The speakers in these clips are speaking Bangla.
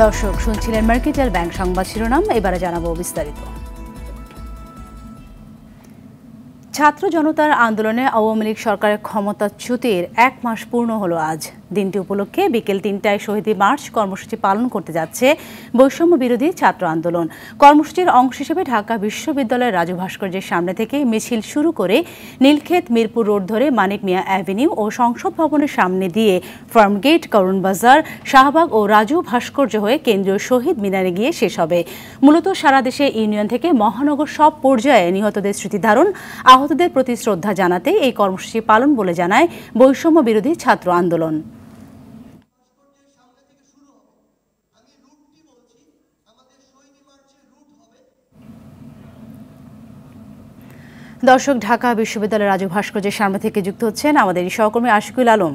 দর্শক শুনছিলেন মার্কেটাল ব্যাংক সংবাদ শিরোনাম এবারে জানাবো বিস্তারিত ছাত্র জনতার আন্দোলনে আওয়ামী লীগ সরকারের ক্ষমতাচ্যুতির এক মাস পূর্ণ হলো আজ দিনটি উপলক্ষে বিকেল তিনটায় শহীদী মার্চ কর্মসূচি পালন করতে যাচ্ছে বৈষম্য বিরোধী ছাত্র আন্দোলন কর্মসূচির অংশ হিসেবে ঢাকা বিশ্ববিদ্যালয়ের রাজু ভাস্কর্যের সামনে থেকে মিছিল শুরু করে নীলক্ষেত মিরপুর রোড ধরে মানিক মিয়া অ্যাভিনিউ ও সংসদ ভবনের সামনে দিয়ে ফার্মগেট করুণবাজার শাহবাগ ও রাজু ভাস্কর্য হয়ে কেন্দ্রীয় শহীদ মিনারে গিয়ে শেষ হবে মূলত সারা দেশে ইউনিয়ন থেকে মহানগর সব পর্যায়ে নিহতদের ধারণ আহতদের প্রতি শ্রদ্ধা জানাতে এই কর্মসূচি পালন বলে জানায় বৈষম্য বিরোধী ছাত্র আন্দোলন দর্শক ঢাকা বিশ্ববিদ্যালয়ের রাজু ভাস্কর্যের সামনে থেকে যুক্ত হচ্ছেন আমাদের সহকর্মী আশিকুল আলম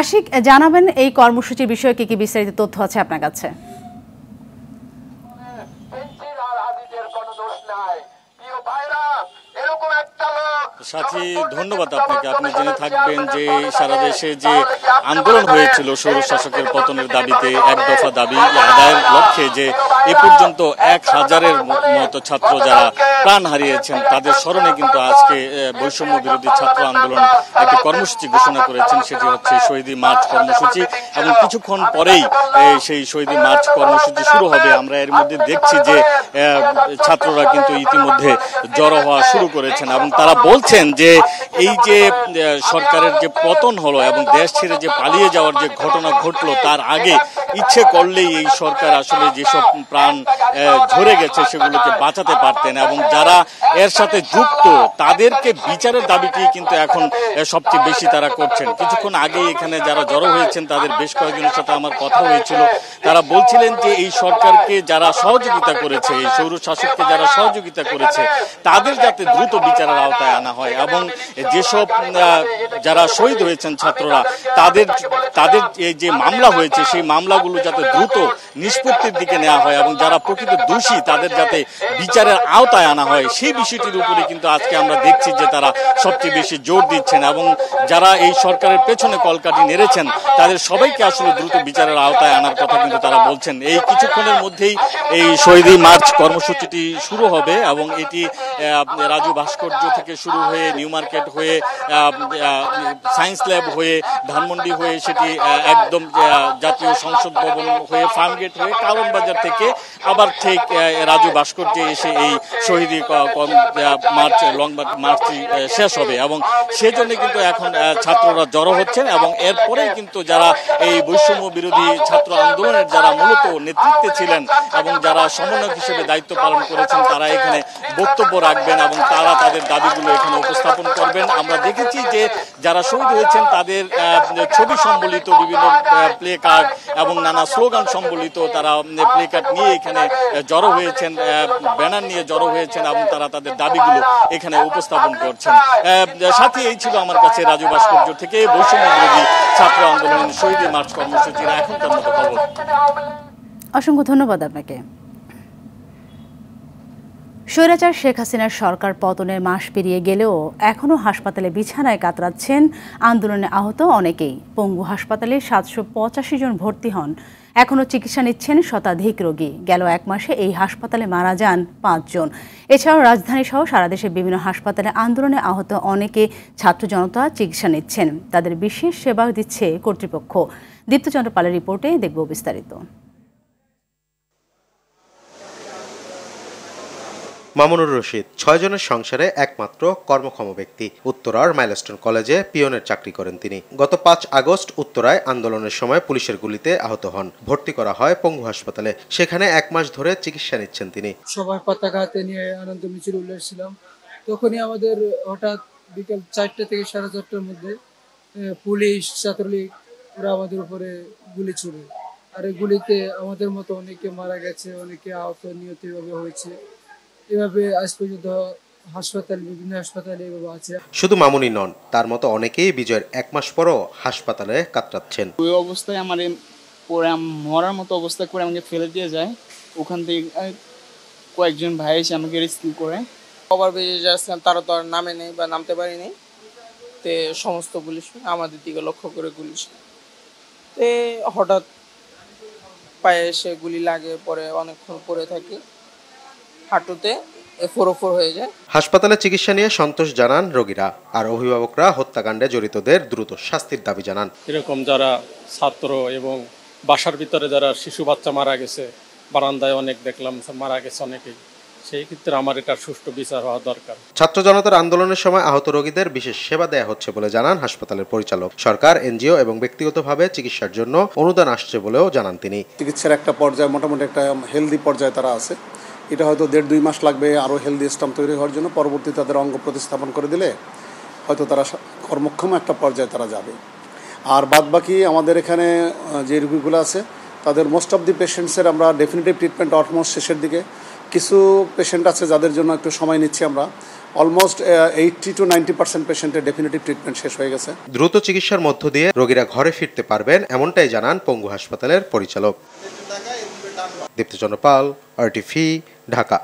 আশিক জানাবেন এই কর্মসূচির বিষয়ে কি কি বিস্তারিত তথ্য আছে আপনার কাছে সাথী ধন্যবাদ আপনাকে আপনি জেনে থাকবেন যে সারা দেশে যে আন্দোলন হয়েছিল সৌর শাসকের পতনের দাবিতে এক দফা দাবি আদায়ের লক্ষ্যে যে এ পর্যন্ত এক হাজারের মতো ছাত্র যারা প্রাণ হারিয়েছেন তাদের স্মরণে কিন্তু আজকে বৈষম্য বিরোধী ছাত্র আন্দোলন একটি কর্মসূচি ঘোষণা করেছেন সেটি হচ্ছে শহীদি মার্চ কর্মসূচি এবং কিছুক্ষণ পরেই সেই শহীদি মার্চ কর্মসূচি শুরু হবে আমরা এর মধ্যে দেখছি যে ছাত্ররা কিন্তু ইতিমধ্যে জড়ো হওয়া শুরু করেছেন এবং তারা বলছে বলছেন যে এই যে সরকারের যে পতন হলো এবং দেশ ছেড়ে যে পালিয়ে যাওয়ার যে ঘটনা ঘটলো তার আগে ইচ্ছে করলেই এই সরকার আসলে যেসব প্রাণ ঝরে গেছে সেগুলোকে বাঁচাতে পারতেন এবং যারা এর সাথে যুক্ত তাদেরকে বিচারের দাবিটি কিন্তু এখন সবচেয়ে বেশি তারা করছেন কিছুক্ষণ আগে এখানে যারা জড়ো হয়েছেন তাদের বেশ কয়েকজনের সাথে আমার কথা হয়েছিল তারা বলছিলেন যে এই সরকারকে যারা সহযোগিতা করেছে এই সৌর শাসককে যারা সহযোগিতা করেছে তাদের যাতে দ্রুত বিচারের আওতায় আনা হয় এবং যেসব যারা শহীদ হয়েছেন ছাত্ররা তাদের তাদের যে মামলা হয়েছে সেই মামলাগুলো যাতে দ্রুত নিষ্পত্তির দিকে নেওয়া হয় এবং যারা প্রকৃত দোষী তাদের যাতে বিচারের আওতায় আনা হয় সেই বিষয়টির উপরে কিন্তু আজকে আমরা দেখছি যে তারা সবচেয়ে বেশি জোর দিচ্ছেন এবং যারা এই সরকারের পেছনে কলকাটি নেড়েছেন তাদের সবাইকে আসলে দ্রুত বিচারের আওতায় আনার কথা কিন্তু তারা বলছেন এই কিছুক্ষণের মধ্যেই এই শহীদ মার্চ কর্মসূচিটি শুরু হবে এবং এটি রাজু ভাস্কর্য থেকে শুরু হয়ে নিউ মার্কেট হয়ে সায়েন্স ল্যাব হয়ে ধানমন্ডি হয়ে সেটি একদম জাতীয় সংসদ ভবন হয়ে ফার্মগেট হয়ে কারণ বাজার থেকে আবার ঠিক রাজু ভাস্কর্যে এসে এই শহীদি মার্চ লং মার্চটি শেষ হবে এবং সেজন্য কিন্তু এখন ছাত্ররা জড়ো হচ্ছেন এবং এরপরে কিন্তু যারা এই বৈষম্য বিরোধী ছাত্র আন্দোলনের যারা মূলত নেতৃত্বে ছিলেন এবং যারা সমন্বয়ক হিসেবে দায়িত্ব পালন করেছেন তারা এখানে বক্তব্য রাখবেন এবং তারা তাদের দাবিগুলো এখানে উপস্থাপন করবেন আমরা দেখেছি যে যারা শহীদ হয়েছেন তাদের ছবি সম্বলিত বিভিন্ন প্লে কার্ড এবং নানা স্লোগান সম্বলিত তারা প্লে কার্ড নিয়ে এখানে জড়ো হয়েছেন ব্যানার নিয়ে জড়ো হয়েছেন এবং তারা তাদের দাবিগুলো এখানে উপস্থাপন করছেন সাথে এই ছিল আমার কাছে রাজু ভাস্কর্য থেকে বৈষম্যবিরোধী ছাত্র আন্দোলন শহীদ মার্চ কর্মসূচির এখনকার মতো খবর অসংখ্য ধন্যবাদ আপনাকে স্বৈরাচার শেখ হাসিনার সরকার পতনের মাস পেরিয়ে গেলেও এখনও হাসপাতালে বিছানায় কাতরাচ্ছেন আন্দোলনে আহত অনেকেই পঙ্গু হাসপাতালে সাতশো পঁচাশি জন ভর্তি হন এখনও চিকিৎসা নিচ্ছেন শতাধিক রোগী গেল এক মাসে এই হাসপাতালে মারা যান পাঁচজন এছাড়াও রাজধানী সহ সারা দেশের বিভিন্ন হাসপাতালে আন্দোলনে আহত অনেকে ছাত্র জনতা চিকিৎসা নিচ্ছেন তাদের বিশেষ সেবা দিচ্ছে কর্তৃপক্ষ দীপ্তচন্দ্র পালের রিপোর্টে দেখব বিস্তারিত মামুনুর রশিদ ছয়জনের সংসারে একমাত্র কর্মক্ষম ব্যক্তি উত্তরার মাইলস্টোন কলেজে পিয়নের চাকরি করেন তিনি গত পাঁচ আগস্ট উত্তরায় আন্দোলনের সময় পুলিশের গুলিতে আহত হন ভর্তি করা হয় পঙ্গু হাসপাতালে সেখানে এক মাস ধরে চিকিৎসা নিচ্ছেন তিনি সবার পতাকা হাতে নিয়ে আনন্দ মিছিল উল্লেখছিলাম তখনই আমাদের হঠাৎ বিকেল চারটে থেকে সাড়ে চারটার মধ্যে পুলিশ ছাত্রলীগ ওরা আমাদের উপরে গুলি ছুড়ে আর এই গুলিতে আমাদের মতো অনেকে মারা গেছে অনেকে আহত নিহত হয়েছে এভাবে আজ পর্যন্ত হাসপাতাল বিভিন্ন হাসপাতালে এভাবে আছে শুধু মামুনি নন তার মতো অনেকেই বিজয়ের এক মাস পরও হাসপাতালে কাতরাচ্ছেন ওই অবস্থায় আমার পরে মরার মতো অবস্থা করে আমাকে ফেলে দিয়ে যায় ওখান থেকে কয়েকজন ভাই এসে আমাকে রেস্কিউ করে কভার বেজে যাচ্ছে তারা তো আর নামে নেই বা নামতে পারিনি তে সমস্ত পুলিশ আমাদের দিকে লক্ষ্য করে গুলিস তে হঠাৎ পায়ে এসে গুলি লাগে পরে অনেকক্ষণ পরে থাকে হাঁটুতে হয়ে যায় হাসপাতালে চিকিৎসা নিয়ে সন্তোষ জানান রোগীরা আর অভিভাবকরা হত্যাকাণ্ডে জড়িতদের দ্রুত শাস্তির দাবি জানান এরকম যারা ছাত্র এবং বাসার ভিতরে যারা শিশু বাচ্চা মারা গেছে বারান্দায় অনেক দেখলাম মারা গেছে অনেকেই সেই ক্ষেত্রে আমার এটা সুষ্ঠু বিচার হওয়া দরকার ছাত্র জনতার আন্দোলনের সময় আহত রোগীদের বিশেষ সেবা দেয়া হচ্ছে বলে জানান হাসপাতালের পরিচালক সরকার এনজিও এবং ব্যক্তিগতভাবে চিকিৎসার জন্য অনুদান আসছে বলেও জানান তিনি চিকিৎসার একটা পর্যায়ে মোটামুটি একটা হেলদি পর্যায়ে তারা আছে এটা হয়তো দেড় দুই মাস লাগবে আরও হেলদি স্টাম্প তৈরি হওয়ার জন্য পরবর্তী তাদের অঙ্গ প্রতিস্থাপন করে দিলে হয়তো তারা কর্মক্ষম একটা পর্যায়ে তারা যাবে আর বাদ বাকি আমাদের এখানে যে রুগীগুলো আছে তাদের মোস্ট অফ দি পেশেন্টসের আমরা ডেফিনেটিভ ট্রিটমেন্ট অলমোস্ট শেষের দিকে কিছু পেশেন্ট আছে যাদের জন্য একটু সময় নিচ্ছি আমরা almost eighty two ninety percent পেশেন্টের ডেফিনেটিভ ট্রিটমেন্ট শেষ হয়ে গেছে দ্রুত চিকিৎসার মধ্য দিয়ে রোগীরা ঘরে ফিরতে পারবেন এমনটাই জানান পঙ্গু হাসপাতালের পরিচালক দীপ্তচন্দ্র পাল আরটিভি ঢাকা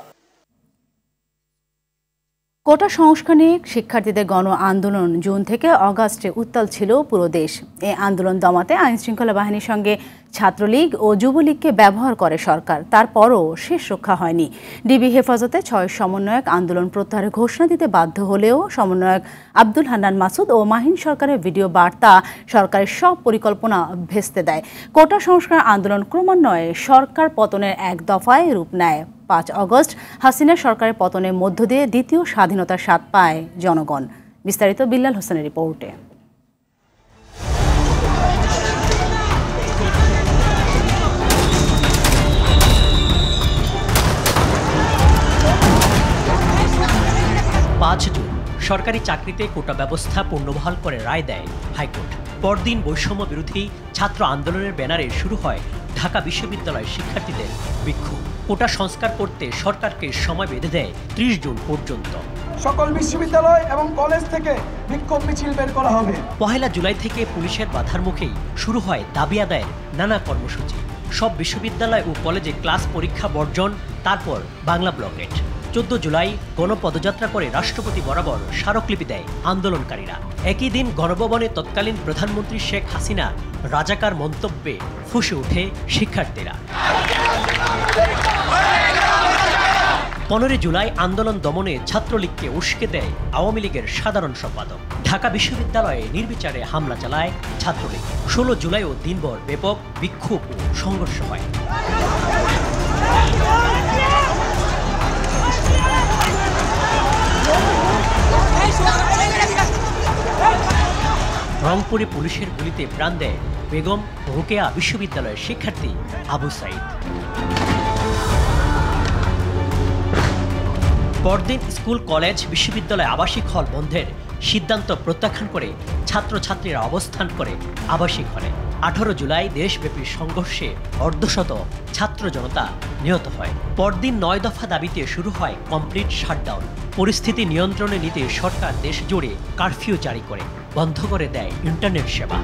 কোটা সংস্কার নিয়ে শিক্ষার্থীদের গণ আন্দোলন জুন থেকে অগাস্টে উত্তাল ছিল পুরো দেশ এ আন্দোলন দমাতে আইনশৃঙ্খলা বাহিনীর সঙ্গে ছাত্রলীগ ও যুবলীগকে ব্যবহার করে সরকার তারপরও শেষ রক্ষা হয়নি ডিবি হেফাজতে ছয় সমন্বয়ক আন্দোলন প্রত্যাহারের ঘোষণা দিতে বাধ্য হলেও সমন্বয়ক আব্দুল হান্নান মাসুদ ও মাহিন সরকারের ভিডিও বার্তা সরকারের সব পরিকল্পনা ভেস্তে দেয় কোটা সংস্কার আন্দোলন ক্রমান্বয়ে সরকার পতনের এক দফায় রূপ নেয় পাঁচ অগস্ট হাসিনা সরকারের পতনের মধ্য দিয়ে দ্বিতীয় স্বাধীনতার স্বাদ পায় জনগণ বিস্তারিত বিল্লাল হোসেনের রিপোর্টে পাঁচ জুন সরকারি চাকরিতে কোটা ব্যবস্থা পূর্ণবহাল করে রায় দেয় হাইকোর্ট পরদিন বৈষম্য বিরোধী ছাত্র আন্দোলনের ব্যানারে শুরু হয় ঢাকা বিশ্ববিদ্যালয়ের শিক্ষার্থীদের বিক্ষোভ কোটা সংস্কার করতে সরকারকে সময় বেঁধে দেয় ত্রিশ জুন পর্যন্ত সকল বিশ্ববিদ্যালয় এবং কলেজ থেকে বিক্ষোভ মিছিল বের করা হবে পহেলা জুলাই থেকে পুলিশের বাধার মুখেই শুরু হয় দাবি আদায়ের নানা কর্মসূচি সব বিশ্ববিদ্যালয় ও কলেজে ক্লাস পরীক্ষা বর্জন তারপর বাংলা ব্লকেট চোদ্দ জুলাই গণপদযাত্রা করে রাষ্ট্রপতি বরাবর স্মারকলিপি দেয় আন্দোলনকারীরা একই দিন গণভবনে তৎকালীন প্রধানমন্ত্রী শেখ হাসিনা রাজাকার মন্তব্যে ফুসে ওঠে শিক্ষার্থীরা পনেরোই জুলাই আন্দোলন দমনে ছাত্রলীগকে উস্কে দেয় আওয়ামী লীগের সাধারণ সম্পাদক ঢাকা বিশ্ববিদ্যালয়ে নির্বিচারে হামলা চালায় ছাত্রলীগ ষোলো জুলাইও দিনভর ব্যাপক বিক্ষোভ ও সংঘর্ষ হয় রংপুরে পুলিশের গুলিতে প্রাণ দেয় বেগম রোকেয়া বিশ্ববিদ্যালয়ের শিক্ষার্থী আবু সাইদ পরদিন স্কুল কলেজ বিশ্ববিদ্যালয় আবাসিক হল বন্ধের সিদ্ধান্ত প্রত্যাখ্যান করে ছাত্রছাত্রীরা অবস্থান করে আবাসিক হলে আঠারো জুলাই দেশব্যাপী সংঘর্ষে অর্ধশত ছাত্র জনতা নিহত হয় পরদিন নয় দফা দাবিতে শুরু হয় কমপ্লিট শাটডাউন পরিস্থিতি নিয়ন্ত্রণে নিতে সরকার দেশ জুড়ে কারফিউ জারি করে বন্ধ করে দেয় ইন্টারনেট সেবা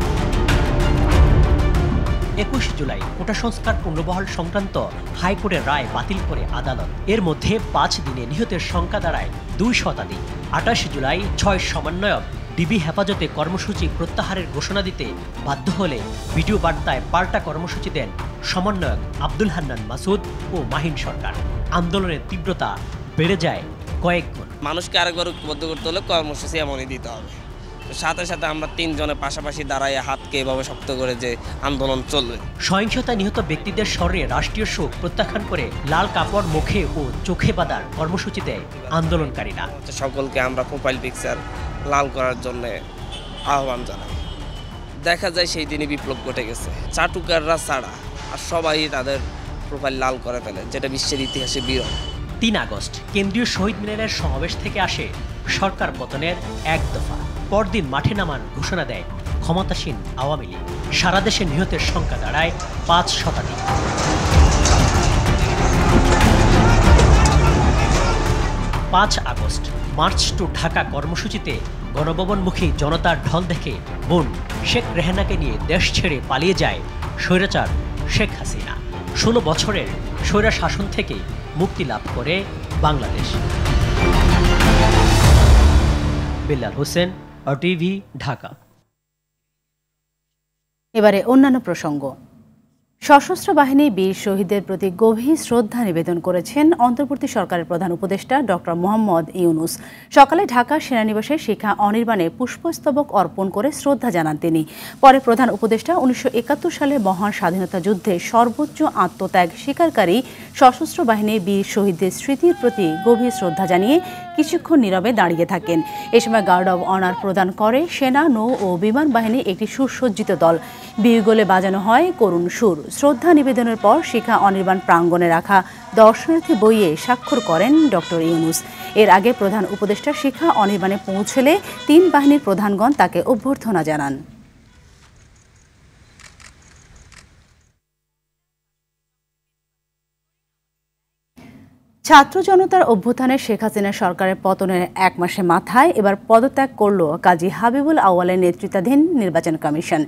একুশ জুলাই কোটা সংস্কার পুনর্বহাল সংক্রান্ত হাইকোর্টের রায় বাতিল করে আদালত এর মধ্যে পাঁচ দিনে নিহতের সংখ্যা দাঁড়ায় দুই শতাধিক আঠাশ জুলাই ছয় সমন্বয়ক ডিবি হেফাজতে কর্মসূচি প্রত্যাহারের ঘোষণা দিতে বাধ্য হলে ভিডিও বার্তায় পাল্টা কর্মসূচি দেন সমন্বয়ক আব্দুল হান্নান মাসুদ ও মাহিন সরকার আন্দোলনের তীব্রতা বেড়ে যায় কয়েক গুণ মানুষকে আরেকবার ঐক্যবদ্ধ করতে হলে কর্মসূচি এমনই দিতে হবে সাথে সাথে আমরা তিনজনে পাশাপাশি দাঁড়ায় হাতকে এভাবে শক্ত করে যে আন্দোলন চলবে সহিংসতা নিহত ব্যক্তিদের স্বরে রাষ্ট্রীয় শোক প্রত্যাখ্যান করে লাল কাপড় মুখে ও চোখে বাঁধার কর্মসূচি দেয় আন্দোলনকারীরা সকলকে আমরা প্রোফাইল পিকচার লাল করার জন্য আহ্বান জানাই দেখা যায় সেই দিনই বিপ্লব ঘটে গেছে চাটুকাররা ছাড়া আর সবাই তাদের প্রোফাইল লাল করে ফেলে যেটা বিশ্বের ইতিহাসে বিরল তিন আগস্ট কেন্দ্রীয় শহীদ মিনারের সমাবেশ থেকে আসে সরকার পতনের এক দফা পরদিন মাঠে নামার ঘোষণা দেয় ক্ষমতাসীন আওয়ামী লীগ সারা দেশে নিহতের সংখ্যা দাঁড়ায় পাঁচ শতাধিক পাঁচ আগস্ট মার্চ টু ঢাকা কর্মসূচিতে গণভবনমুখী জনতার ঢল দেখে বোন শেখ রেহানাকে নিয়ে দেশ ছেড়ে পালিয়ে যায় স্বৈরাচার শেখ হাসিনা ষোলো বছরের স্বৈরা শাসন থেকে মুক্তি লাভ করে বাংলাদেশ বিল্লাল হোসেন টিভি ঢাকা এবারে অন্যান্য প্রসঙ্গ সশস্ত্র বাহিনী বীর শহীদদের প্রতি গভীর শ্রদ্ধা নিবেদন করেছেন অন্তর্বর্তী সরকারের প্রধান উপদেষ্টা ডক্টর মোহাম্মদ ইউনুস সকালে ঢাকা সেনানিবাসে শিখা অনির্বাণে পুষ্পস্তবক অর্পণ করে শ্রদ্ধা জানান তিনি পরে প্রধান উপদেষ্টা উনিশশো সালে মহান স্বাধীনতা যুদ্ধে সর্বোচ্চ আত্মত্যাগ স্বীকারকারী সশস্ত্র বাহিনীর বীর শহীদদের স্মৃতির প্রতি গভীর শ্রদ্ধা জানিয়ে কিছুক্ষণ নীরবে দাঁড়িয়ে থাকেন এ সময় গার্ড অব অনার প্রদান করে সেনা নৌ ও বিমান বাহিনী একটি সুসজ্জিত দল বিগোলে বাজানো হয় করুণ সুর শ্রদ্ধা নিবেদনের পর শিখা অনির্বাণ প্রাঙ্গণে রাখা দর্শনার্থী বইয়ে স্বাক্ষর করেন ডক্টর ইউনুস এর আগে প্রধান উপদেষ্টা শিখা অনির্বাণে পৌঁছলে তিন বাহিনীর প্রধানগণ তাকে অভ্যর্থনা জানান ছাত্র জনতার অভ্যুত্থানে শেখ হাসিনা সরকারের পতনের এক মাসে মাথায় এবার পদত্যাগ করল কাজী হাবিবুল আওয়ালের নেতৃত্বাধীন নির্বাচন কমিশন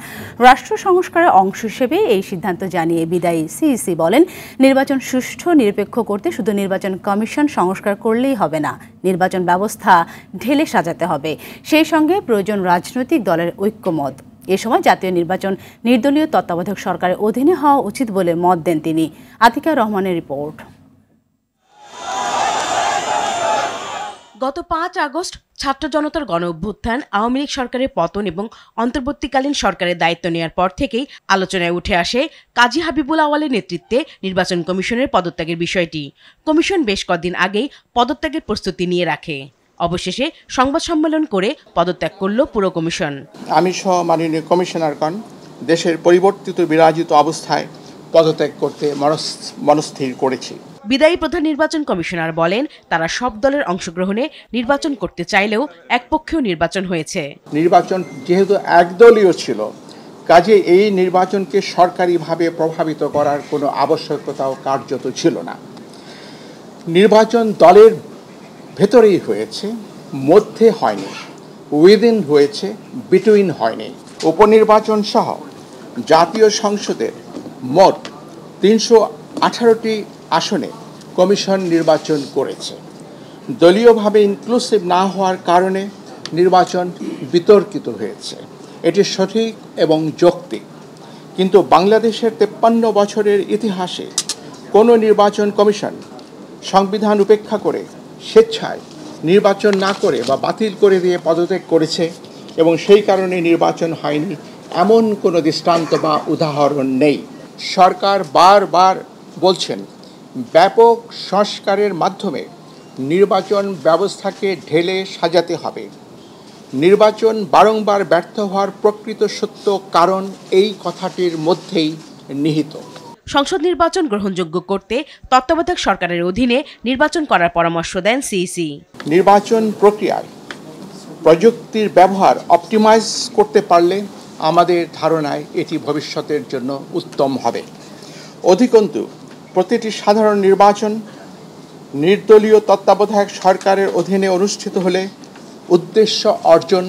রাষ্ট্র সংস্কারের অংশ হিসেবে এই সিদ্ধান্ত জানিয়ে বিদায়ী সিইসি বলেন নির্বাচন সুষ্ঠু নিরপেক্ষ করতে শুধু নির্বাচন কমিশন সংস্কার করলেই হবে না নির্বাচন ব্যবস্থা ঢেলে সাজাতে হবে সেই সঙ্গে প্রয়োজন রাজনৈতিক দলের ঐক্যমত এ সময় জাতীয় নির্বাচন নির্দলীয় তত্ত্বাবধায়ক সরকারের অধীনে হওয়া উচিত বলে মত দেন তিনি আতিকা রহমানের রিপোর্ট গত পাঁচ আগস্ট ছাত্র জনতার গণ অভ্যুত্থান আওয়ামী লীগ সরকারের পতন এবং অন্তর্বর্তীকালীন সরকারের দায়িত্ব নেওয়ার পর থেকেই আলোচনায় উঠে আসে কাজী হাবিবুল আওয়ালের নেতৃত্বে নির্বাচন কমিশনের পদত্যাগের বিষয়টি কমিশন বেশ কদিন আগেই পদত্যাগের প্রস্তুতি নিয়ে রাখে অবশেষে সংবাদ সম্মেলন করে পদত্যাগ করল পুরো কমিশন আমি সহ মাননীয় কমিশনারগণ দেশের পরিবর্তিত বিরাজিত অবস্থায় পদত্যাগ করতে মনস্থির করেছি বিদায়ী প্রধান নির্বাচন কমিশনার বলেন তারা সব দলের অংশগ্রহণে নির্বাচন করতে চাইলেও একপক্ষীয় নির্বাচন হয়েছে নির্বাচন যেহেতু একদলীয় ছিল কাজে এই নির্বাচনকে সরকারিভাবে প্রভাবিত করার কোনো আবশ্যকতাও কার্যত ছিল না নির্বাচন দলের ভেতরেই হয়েছে মধ্যে হয়নি উইদিন হয়েছে বিটুইন হয়নি উপনির্বাচন সহ জাতীয় সংসদের মোট তিনশো আঠারোটি আসনে কমিশন নির্বাচন করেছে দলীয়ভাবে ইনক্লুসিভ না হওয়ার কারণে নির্বাচন বিতর্কিত হয়েছে এটি সঠিক এবং যৌক্তিক কিন্তু বাংলাদেশের তেপ্পান্ন বছরের ইতিহাসে কোনো নির্বাচন কমিশন সংবিধান উপেক্ষা করে স্বেচ্ছায় নির্বাচন না করে বা বাতিল করে দিয়ে পদত্যাগ করেছে এবং সেই কারণে নির্বাচন হয়নি এমন কোনো দৃষ্টান্ত বা উদাহরণ নেই সরকার বারবার বলছেন ব্যাপক সংস্কারের মাধ্যমে নির্বাচন ব্যবস্থাকে ঢেলে সাজাতে হবে নির্বাচন বারংবার ব্যর্থ হওয়ার প্রকৃত সত্য কারণ এই কথাটির মধ্যেই নিহিত সংসদ নির্বাচন গ্রহণযোগ্য করতে তত্ত্বাবধায়ক সরকারের অধীনে নির্বাচন করার পরামর্শ দেন সিইসি নির্বাচন প্রক্রিয়ায় প্রযুক্তির ব্যবহার অপটিমাইজ করতে পারলে আমাদের ধারণায় এটি ভবিষ্যতের জন্য উত্তম হবে অধিকন্তু প্রতিটি সাধারণ নির্বাচন নির্দলীয় তত্ত্বাবধায়ক সরকারের অধীনে অনুষ্ঠিত হলে উদ্দেশ্য অর্জন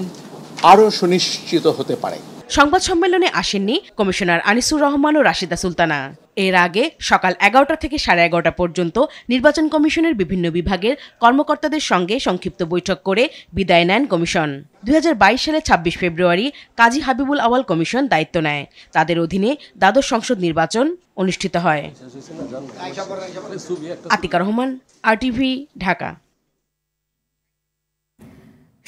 আরও সুনিশ্চিত হতে পারে সংবাদ সম্মেলনে আসেননি কমিশনার আনিসুর রহমান ও রাশিদা সুলতানা এর আগে সকাল এগারোটা থেকে সাড়ে এগারোটা পর্যন্ত নির্বাচন কমিশনের বিভিন্ন বিভাগের কর্মকর্তাদের সঙ্গে সংক্ষিপ্ত বৈঠক করে বিদায় নেন কমিশন দুই সালে ২৬ ফেব্রুয়ারি কাজী হাবিবুল আওয়াল কমিশন দায়িত্ব নেয় তাদের অধীনে দ্বাদশ সংসদ নির্বাচন অনুষ্ঠিত হয় আতিকা রহমান আরটিভি ঢাকা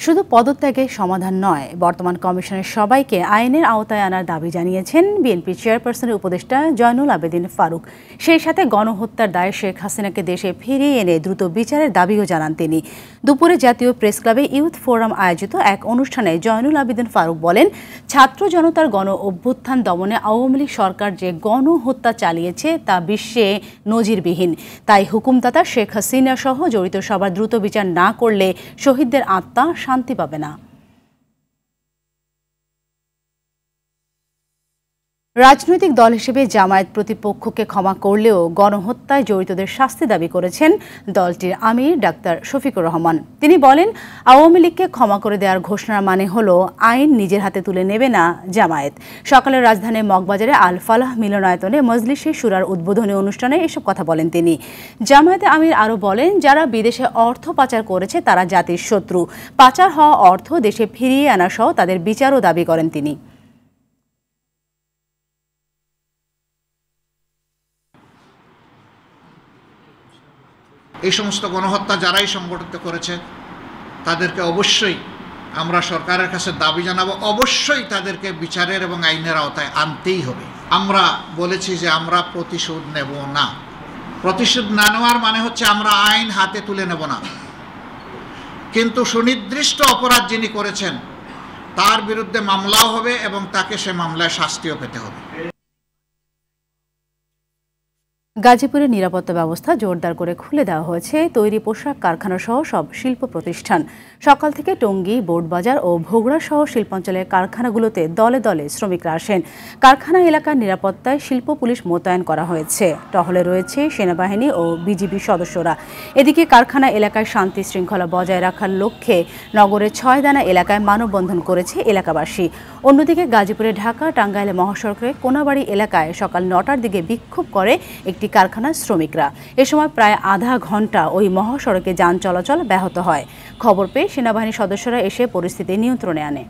শুধু পদত্যাগে সমাধান নয় বর্তমান কমিশনের সবাইকে আইনের আওতায় আনার দাবি জানিয়েছেন বিএনপি চেয়ারপারসনের উপদেষ্টা জয়নুল আবেদিন ফারুক সেই সাথে গণহত্যার দায়ে শেখ হাসিনাকে দেশে ফিরিয়ে এনে দ্রুত বিচারের দাবিও জানান তিনি দুপুরে জাতীয় প্রেস ক্লাবে ইউথ ফোরাম আয়োজিত এক অনুষ্ঠানে জয়নুল আবেদিন ফারুক বলেন ছাত্র জনতার গণ অভ্যুত্থান দমনে আওয়ামী লীগ সরকার যে গণহত্যা চালিয়েছে তা বিশ্বে নজিরবিহীন তাই হুকুমদাতা শেখ হাসিনা সহ জড়িত সবার দ্রুত বিচার না করলে শহীদদের আত্মা শান্তি পাবে না রাজনৈতিক দল হিসেবে জামায়াত প্রতিপক্ষকে ক্ষমা করলেও গণহত্যায় জড়িতদের শাস্তি দাবি করেছেন দলটির আমির ডাক্তার শফিকুর রহমান তিনি বলেন আওয়ামী লীগকে ক্ষমা করে দেওয়ার ঘোষণার মানে হল আইন নিজের হাতে তুলে নেবে না জামায়াত সকালে রাজধানীর মগবাজারে আল ফালাহ মিলনায়তনে মজলিসে সুরার উদ্বোধনী অনুষ্ঠানে এসব কথা বলেন তিনি জামায়াতে আমির আরও বলেন যারা বিদেশে অর্থ পাচার করেছে তারা জাতির শত্রু পাচার হওয়া অর্থ দেশে ফিরিয়ে আনা সহ তাদের বিচারও দাবি করেন তিনি এই সমস্ত গণহত্যা যারাই সংগঠিত করেছে তাদেরকে অবশ্যই আমরা সরকারের কাছে দাবি জানাবো অবশ্যই তাদেরকে বিচারের এবং আইনের আওতায় আনতেই হবে আমরা বলেছি যে আমরা প্রতিশোধ নেব না প্রতিশোধ না নেওয়ার মানে হচ্ছে আমরা আইন হাতে তুলে নেব না কিন্তু সুনির্দিষ্ট অপরাধ যিনি করেছেন তার বিরুদ্ধে মামলাও হবে এবং তাকে সে মামলায় শাস্তিও পেতে হবে গাজীপুরের নিরাপত্তা ব্যবস্থা জোরদার করে খুলে দেওয়া হয়েছে তৈরি পোশাক কারখানা সহ সব শিল্প প্রতিষ্ঠান সকাল থেকে টঙ্গী বোর্ডবাজার ও ভোগড়া সহ শিল্পাঞ্চলের কারখানাগুলোতে দলে দলে শ্রমিকরা আসেন কারখানা এলাকার নিরাপত্তায় শিল্প পুলিশ মোতায়েন করা হয়েছে টহলে রয়েছে সেনাবাহিনী ও বিজিবি সদস্যরা এদিকে কারখানা এলাকায় শান্তি শৃঙ্খলা বজায় রাখার লক্ষ্যে নগরের ছয়দানা এলাকায় মানববন্ধন করেছে এলাকাবাসী অন্যদিকে গাজীপুরে ঢাকা টাঙ্গাইলে মহাসড়কে কোনাবাড়ি এলাকায় সকাল নটার দিকে বিক্ষোভ করে একটি কারখানার শ্রমিকরা এ সময় প্রায় আধা ঘন্টা ওই মহাসড়কে যান চলাচল ব্যাহত হয় খবর পেয়ে সেনাবাহিনীর সদস্যরা এসে পরিস্থিতি নিয়ন্ত্রণে আনে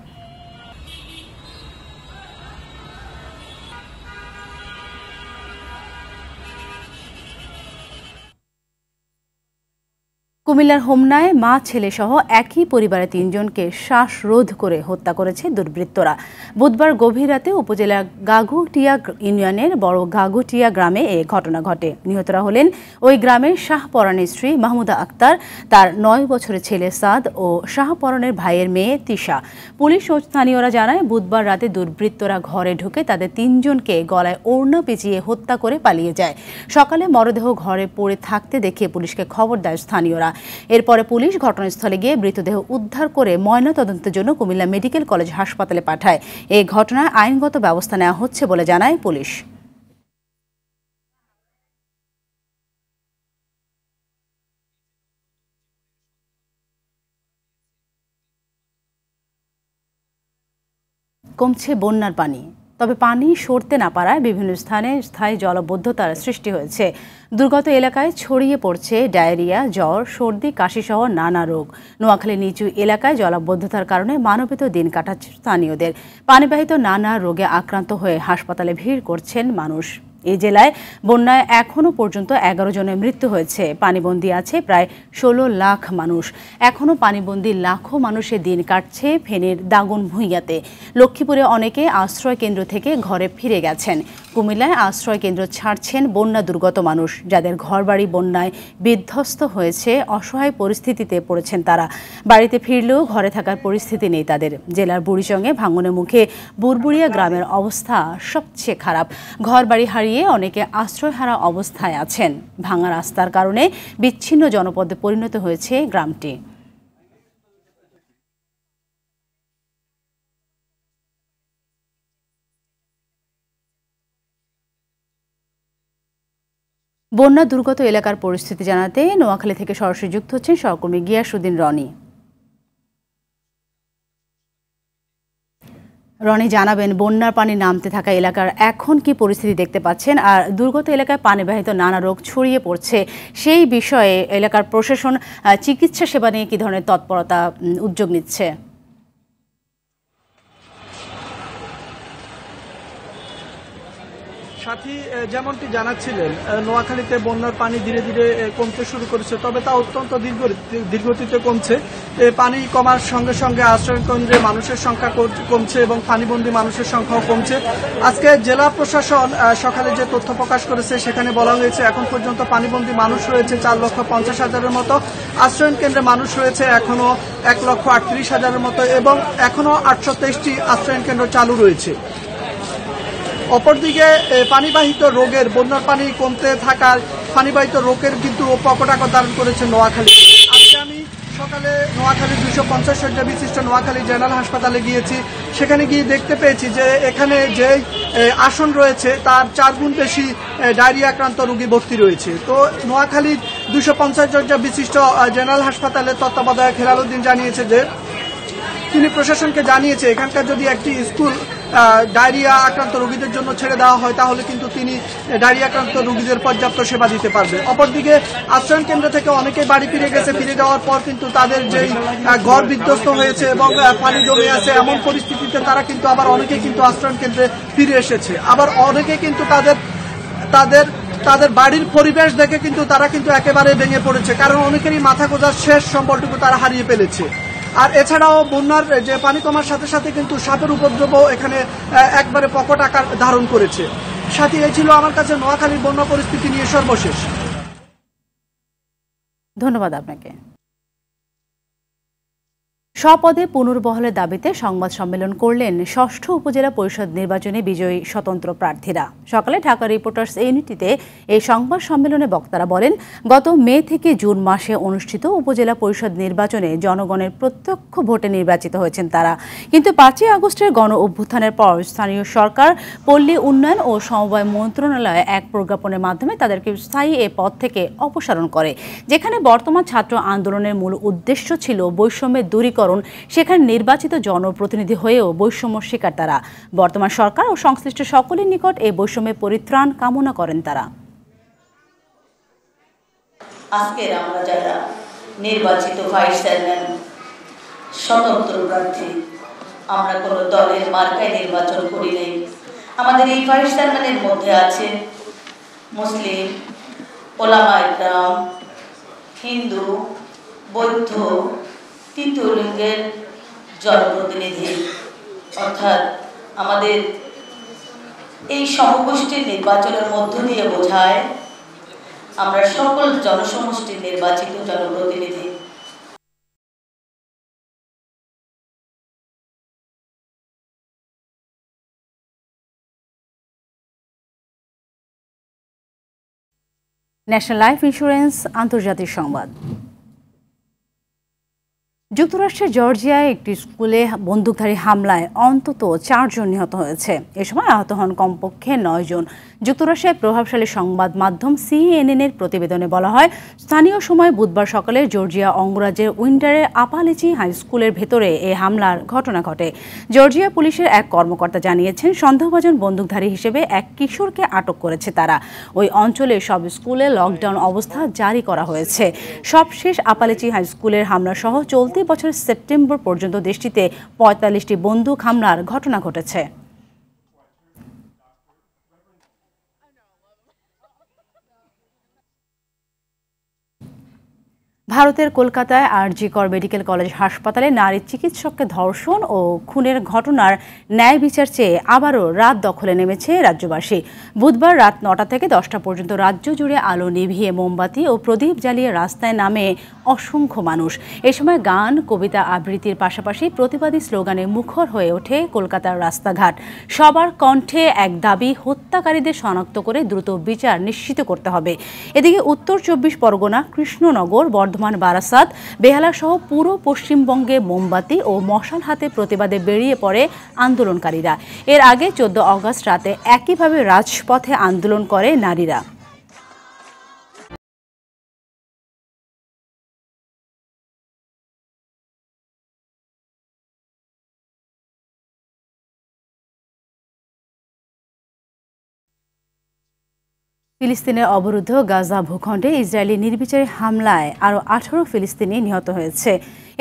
কুমিল্লার হোমনায় মা ছেলেসহ একই পরিবারের তিনজনকে শ্বাসরোধ করে হত্যা করেছে দুর্বৃত্তরা বুধবার গভীর রাতে উপজেলার গাগুটিয়া ইউনিয়নের বড় গাগুটিয়া গ্রামে এ ঘটনা ঘটে নিহতরা হলেন ওই গ্রামের পরানের স্ত্রী মাহমুদা আক্তার তার নয় বছরের ছেলে সাদ ও পরানের ভাইয়ের মেয়ে তিশা পুলিশ ও স্থানীয়রা জানায় বুধবার রাতে দুর্বৃত্তরা ঘরে ঢুকে তাদের তিনজনকে গলায় ওড়না পেঁচিয়ে হত্যা করে পালিয়ে যায় সকালে মরদেহ ঘরে পড়ে থাকতে দেখে পুলিশকে খবর দেয় স্থানীয়রা এরপরে পুলিশ ঘটনাস্থলে গিয়ে মৃতদেহ উদ্ধার করে ময়নাতদন্তের জন্য কুমিল্লা মেডিকেল কলেজ হাসপাতালে পাঠায় এই ঘটনায় আইনগত ব্যবস্থা নেওয়া হচ্ছে বলে জানায় পুলিশ কমছে বন্যার পানি তবে পানি সরতে না পারায় বিভিন্ন স্থানে স্থায়ী জলবদ্ধতার সৃষ্টি হয়েছে দুর্গত এলাকায় ছড়িয়ে পড়ছে ডায়রিয়া জ্বর সর্দি কাশিসহ নানা রোগ নোয়াখালী নিচু এলাকায় জলবদ্ধতার কারণে মানবিত দিন কাটাচ্ছে স্থানীয়দের পানিবাহিত নানা রোগে আক্রান্ত হয়ে হাসপাতালে ভিড় করছেন মানুষ এ জেলায় বন্যায় এখনও পর্যন্ত এগারো জনের মৃত্যু হয়েছে পানিবন্দী আছে প্রায় ষোলো লাখ মানুষ এখনও পানিবন্দী লাখো মানুষের দিন কাটছে ফেনের দাগন ভুঁইয়াতে লক্ষ্মীপুরে অনেকে আশ্রয় কেন্দ্র থেকে ঘরে ফিরে গেছেন কুমিল্লায় আশ্রয় কেন্দ্র ছাড়ছেন বন্যা দুর্গত মানুষ যাদের ঘরবাড়ি বন্যায় বিধ্বস্ত হয়েছে অসহায় পরিস্থিতিতে পড়েছেন তারা বাড়িতে ফিরলেও ঘরে থাকার পরিস্থিতি নেই তাদের জেলার বুড়িচঙ্গে ভাঙনের মুখে বুরবুড়িয়া গ্রামের অবস্থা সবচেয়ে খারাপ ঘরবাড়ি হারিয়ে নিয়ে অনেকে আশ্রয়হারা অবস্থায় আছেন ভাঙা রাস্তার কারণে বিচ্ছিন্ন জনপদে পরিণত হয়েছে গ্রামটি বন্যা দুর্গত এলাকার পরিস্থিতি জানাতে নোয়াখালী থেকে সরাসরি যুক্ত হচ্ছেন সহকর্মী গিয়াসুদ্দিন রনি রনি জানাবেন বন্যার পানি নামতে থাকা এলাকার এখন কি পরিস্থিতি দেখতে পাচ্ছেন আর দুর্গত এলাকায় পানিবাহিত নানা রোগ ছড়িয়ে পড়ছে সেই বিষয়ে এলাকার প্রশাসন চিকিৎসা সেবা নিয়ে কী ধরনের তৎপরতা উদ্যোগ নিচ্ছে সাথী যেমনটি জানাচ্ছিলেন নোয়াখালীতে বন্যার পানি ধীরে ধীরে কমতে শুরু করেছে তবে তা অত্যন্ত দীর্ঘ দীর্ঘতিতে কমছে পানি কমার সঙ্গে সঙ্গে আশ্রয়কেন্দ্রে মানুষের সংখ্যা কমছে এবং পানিবন্দী মানুষের সংখ্যাও কমছে আজকে জেলা প্রশাসন সকালে যে তথ্য প্রকাশ করেছে সেখানে বলা হয়েছে এখন পর্যন্ত পানিবন্দী মানুষ রয়েছে চার লক্ষ পঞ্চাশ হাজারের মতো আশ্রয়ণ কেন্দ্রে মানুষ রয়েছে এখনও এক লক্ষ আটত্রিশ হাজারের মতো এবং এখনও আটশো তেইশটি আশ্রয়ণ কেন্দ্র চালু রয়েছে অপরদিকে পানিবাহিত রোগের বন্যার পানি কমতে থাকার পানিবাহিত রোগের কিন্তু পকটাক ধারণ করেছে নোয়াখালী আজকে আমি সকালে নোয়াখালী দুশো পঞ্চাশ শয্যা বিশিষ্ট নোয়াখালী জেনারেল হাসপাতালে গিয়েছি সেখানে গিয়ে দেখতে পেয়েছি যে এখানে যে আসন রয়েছে তার চারগুণ বেশি ডায়রিয়া আক্রান্ত রোগী ভর্তি রয়েছে তো নোয়াখালীর দুশো পঞ্চাশ শয্যা বিশিষ্ট জেনারেল হাসপাতালে তত্ত্বাবধায়ক হেলালুদ্দিন জানিয়েছে যে তিনি প্রশাসনকে জানিয়েছে এখানকার যদি একটি স্কুল ডায়রিয়া আক্রান্ত রোগীদের জন্য ছেড়ে দেওয়া হয় তাহলে কিন্তু তিনি ডায়রিয়া আক্রান্ত রোগীদের পর্যাপ্ত সেবা দিতে পারবে অপরদিকে আশ্রয়ণ কেন্দ্র থেকে অনেকেই বাড়ি ফিরে গেছে ফিরে যাওয়ার পর কিন্তু তাদের যেই ঘর বিধ্বস্ত হয়েছে এবং পানি জমে আছে এমন পরিস্থিতিতে তারা কিন্তু আবার অনেকে কিন্তু আশ্রয়ণ কেন্দ্রে ফিরে এসেছে আবার অনেকে কিন্তু তাদের তাদের তাদের বাড়ির পরিবেশ দেখে কিন্তু তারা কিন্তু একেবারে ভেঙে পড়েছে কারণ অনেকেরই মাথা গোজার শেষ সম্বলটুকু তারা হারিয়ে ফেলেছে আর এছাড়াও বন্যার যে পানি কমার সাথে সাথে কিন্তু সাপের উপদ্রব এখানে একবারে পকট আকার ধারণ করেছে সাথে এই ছিল আমার কাছে নোয়াখালীর বন্যা পরিস্থিতি নিয়ে সর্বশেষ ধন্যবাদ আপনাকে স্বপদে পুনর্বহলের দাবিতে সংবাদ সম্মেলন করলেন ষষ্ঠ উপজেলা পরিষদ নির্বাচনে বিজয়ী স্বতন্ত্র প্রার্থীরা সকালে ঢাকা রিপোর্টার্স ইউনিটিতে এই সংবাদ সম্মেলনে বক্তারা বলেন গত মে থেকে জুন মাসে অনুষ্ঠিত উপজেলা পরিষদ নির্বাচনে জনগণের প্রত্যক্ষ ভোটে নির্বাচিত হয়েছেন তারা কিন্তু পাঁচই আগস্টের গণ অভ্যুত্থানের পর স্থানীয় সরকার পল্লী উন্নয়ন ও সমবায় মন্ত্রণালয়ে এক প্রজ্ঞাপনের মাধ্যমে তাদেরকে স্থায়ী এ পদ থেকে অপসারণ করে যেখানে বর্তমান ছাত্র আন্দোলনের মূল উদ্দেশ্য ছিল বৈষম্যের দূরীকরণ কারণ সেখানে নির্বাচিত জনপ্রতিনিধি হয়েও বৈষম্য শিকার তারা বর্তমান সরকার ও সংশ্লিষ্ট সকলের নিকট এই বৈষম্যে পরিত্রাণ কামনা করেন তারা আজকের আমরা যারা নির্বাচিত ভাইস চেয়ারম্যান স্বতন্ত্র প্রার্থী আমরা কোনো দলের মার্কায় নির্বাচন করি নাই আমাদের এই ভাইস চেয়ারম্যানের মধ্যে আছে মুসলিম ওলামা ইকরাম হিন্দু বৌদ্ধ তৃতীয় লিঙ্গের জনপ্রতিনিধি অর্থাৎ আমাদের এই সমগোষ্ঠীর নির্বাচনের মধ্য দিয়ে বোঝায় আমরা সকল জনসমষ্টির নির্বাচিত জনপ্রতিনিধি ন্যাশনাল লাইফ ইন্স্যুরেন্স আন্তর্জাতিক সংবাদ যুক্তরাষ্ট্রের জর্জিয়ায় একটি স্কুলে বন্দুকধারী হামলায় অন্তত চারজন নিহত হয়েছে এ সময় আহত হন কমপক্ষে নয়জন যুক্তরাষ্ট্রের প্রভাবশালী সংবাদ মাধ্যম সিএনএন এর প্রতিবেদনে বলা হয় স্থানীয় সময় বুধবার সকালে জর্জিয়া অঙ্গরাজ্যের উইন্টারের আপালেচি হাই স্কুলের ভেতরে এ হামলার ঘটনা ঘটে জর্জিয়া পুলিশের এক কর্মকর্তা জানিয়েছেন সন্দেহভাজন বন্দুকধারী হিসেবে এক কিশোরকে আটক করেছে তারা ওই অঞ্চলে সব স্কুলে লকডাউন অবস্থা জারি করা হয়েছে সবশেষ আপালেচি হাই স্কুলের হামলা সহ চলতে চলতি বছর সেপ্টেম্বর পর্যন্ত দেশটিতে পঁয়তাল্লিশটি বন্দুক হামলার ঘটনা ঘটেছে ভারতের কলকাতায় আর জি কর মেডিকেল কলেজ হাসপাতালে নারী চিকিৎসককে ধর্ষণ ও খুনের ঘটনার ন্যায় বিচার চেয়ে আবারও রাত দখলে নেমেছে রাজ্যবাসী বুধবার রাত নটা থেকে দশটা পর্যন্ত রাজ্য জুড়ে আলো নিভিয়ে মোমবাতি ও প্রদীপ জ্বালিয়ে রাস্তায় নামে অসংখ্য মানুষ এ সময় গান কবিতা আবৃত্তির পাশাপাশি প্রতিবাদী স্লোগানে মুখর হয়ে ওঠে কলকাতার রাস্তাঘাট সবার কণ্ঠে এক দাবি হত্যাকারীদের শনাক্ত করে দ্রুত বিচার নিশ্চিত করতে হবে এদিকে উত্তর চব্বিশ পরগনা কৃষ্ণনগর বর্ধমান রহমান বারাসাত বেহালাসহ পুরো পশ্চিমবঙ্গে মোমবাতি ও মশাল হাতে প্রতিবাদে বেরিয়ে পড়ে আন্দোলনকারীরা এর আগে চোদ্দ অগস্ট রাতে একইভাবে রাজপথে আন্দোলন করে নারীরা ফিলিস্তিনের অবরুদ্ধ গাজা ভূখণ্ডে ইসরায়েলি নির্বিচারে হামলায় আরও আঠারো ফিলিস্তিনি নিহত হয়েছে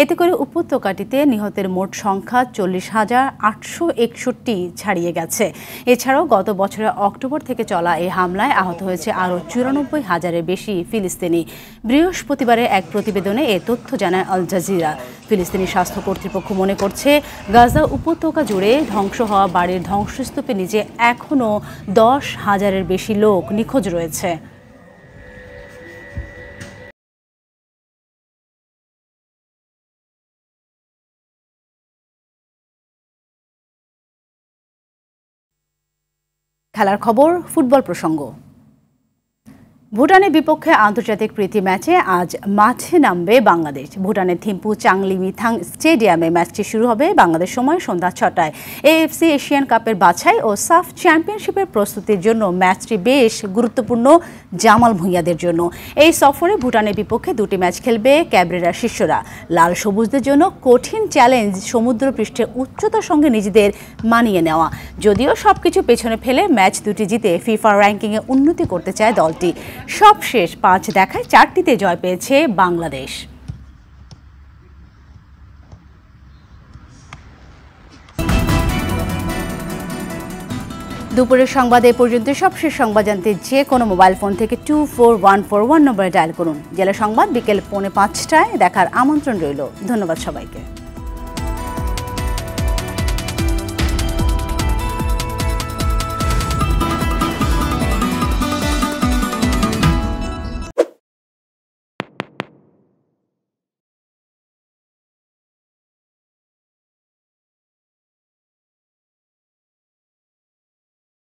এতে করে উপত্যকাটিতে নিহতের মোট সংখ্যা চল্লিশ হাজার আটশো একষট্টি ছাড়িয়ে গেছে এছাড়াও গত বছরের অক্টোবর থেকে চলা এই হামলায় আহত হয়েছে আরও চুরানব্বই হাজারের বেশি ফিলিস্তিনি বৃহস্পতিবারের এক প্রতিবেদনে এ তথ্য জানায় আল জাজিরা ফিলিস্তিনি স্বাস্থ্য কর্তৃপক্ষ মনে করছে গাজা উপত্যকা জুড়ে ধ্বংস হওয়া বাড়ির ধ্বংসস্তূপে নিচে এখনও দশ হাজারের বেশি লোক নিখোঁজ রয়েছে খেলার খবর ফুটবল প্রসঙ্গ ভুটানের বিপক্ষে আন্তর্জাতিক প্রীতি ম্যাচে আজ মাঠে নামবে বাংলাদেশ ভুটানের থিম্পু চাংলি মিথাং স্টেডিয়ামে ম্যাচটি শুরু হবে বাংলাদেশ সময় সন্ধ্যা ছটায় এএফসি এশিয়ান কাপের বাছাই ও সাফ চ্যাম্পিয়নশিপের প্রস্তুতির জন্য ম্যাচটি বেশ গুরুত্বপূর্ণ জামাল ভুঁইয়াদের জন্য এই সফরে ভুটানের বিপক্ষে দুটি ম্যাচ খেলবে ক্যাবরেরা শিষ্যরা লাল সবুজদের জন্য কঠিন চ্যালেঞ্জ সমুদ্র পৃষ্ঠে উচ্চতার সঙ্গে নিজেদের মানিয়ে নেওয়া যদিও সবকিছু পেছনে ফেলে ম্যাচ দুটি জিতে ফিফা র্যাঙ্কিংয়ে উন্নতি করতে চায় দলটি সব শেষ পাঁচ দেখায় চারটিতে জয় পেয়েছে বাংলাদেশ দুপুরের সংবাদে পর্যন্ত সবশেষ সংবাদ জানতে যে কোনো মোবাইল ফোন থেকে two four one four one নম্বরে ডায়াল করুন জেলা সংবাদ বিকেল পৌনে পাঁচটায় দেখার আমন্ত্রণ রইল ধন্যবাদ সবাইকে